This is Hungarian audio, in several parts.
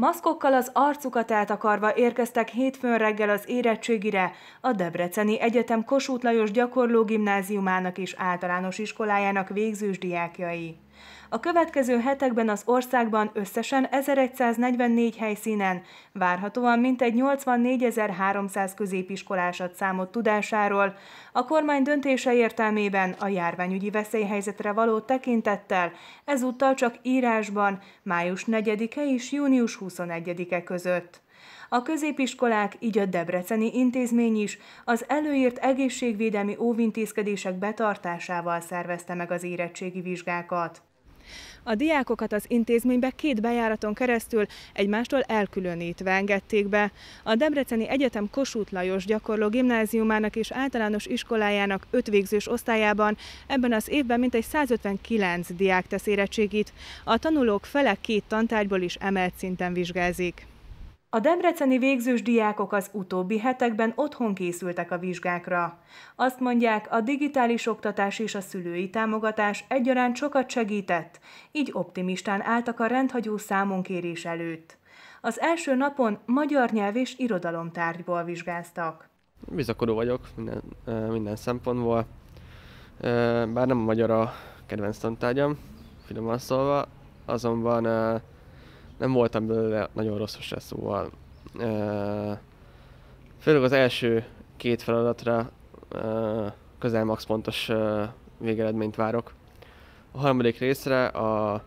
Maszkokkal az arcukat eltakarva érkeztek hétfőn reggel az érettségire a Debreceni Egyetem Kossuth Lajos gyakorló gimnáziumának és általános iskolájának végzős diákjai. A következő hetekben az országban összesen 1144 helyszínen várhatóan mintegy 84.300 középiskolásat számott tudásáról. A kormány döntése értelmében a járványügyi veszélyhelyzetre való tekintettel ezúttal csak írásban május 4-e és június 21-e között. A középiskolák, így a Debreceni intézmény is az előírt egészségvédelmi óvintézkedések betartásával szervezte meg az érettségi vizsgákat. A diákokat az intézménybe két bejáraton keresztül egymástól elkülönítve engedték be. A Debreceni Egyetem Kossuth Lajos gyakorló gimnáziumának és általános iskolájának öt végzős osztályában ebben az évben mintegy 159 diák tesz érettségit. A tanulók fele két tantárgyból is emelt szinten vizsgázik. A debreceni végzős diákok az utóbbi hetekben otthon készültek a vizsgákra. Azt mondják, a digitális oktatás és a szülői támogatás egyaránt sokat segített, így optimistán álltak a rendhagyó számonkérés előtt. Az első napon magyar nyelv és irodalom tárgyból vizsgáztak. Bizakodó vagyok minden, minden szempontból, bár nem a magyar a kedvenc tantárgyam, finoman szólva, azonban nem voltam belőle nagyon rossz se, szóval uh, főleg az első két feladatra uh, közel max pontos uh, végeredményt várok. A harmadik részre a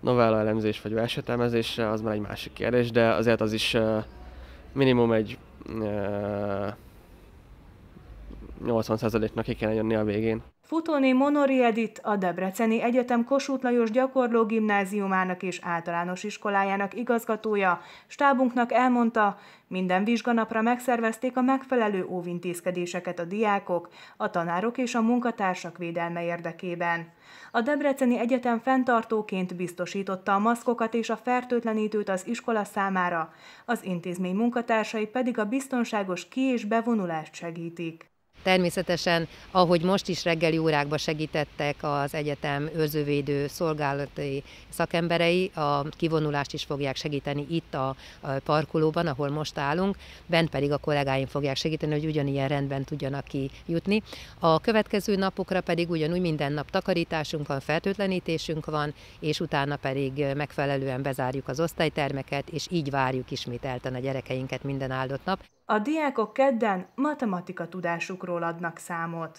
novella elemzés vagy versetelmezésre az már egy másik kérdés, de azért az is uh, minimum egy uh, 80%-nak ki kellene jönni a végén. Futóni Monori Edit a Debreceni Egyetem Kossuth Lajos gyakorló gimnáziumának és általános iskolájának igazgatója stábunknak elmondta, minden vizsganapra megszervezték a megfelelő óvintézkedéseket a diákok, a tanárok és a munkatársak védelme érdekében. A Debreceni Egyetem fenntartóként biztosította a maszkokat és a fertőtlenítőt az iskola számára, az intézmény munkatársai pedig a biztonságos ki- és bevonulást segítik. Természetesen, ahogy most is reggeli órákban segítettek az egyetem őrzővédő szolgálati szakemberei, a kivonulást is fogják segíteni itt a parkolóban, ahol most állunk, bent pedig a kollégáim fogják segíteni, hogy ugyanilyen rendben tudjanak kijutni. A következő napokra pedig ugyanúgy minden nap takarításunk van, fertőtlenítésünk van, és utána pedig megfelelően bezárjuk az osztálytermeket, és így várjuk ismételten a gyerekeinket minden áldott nap. A diákok kedden matematika tudásukról adnak számot.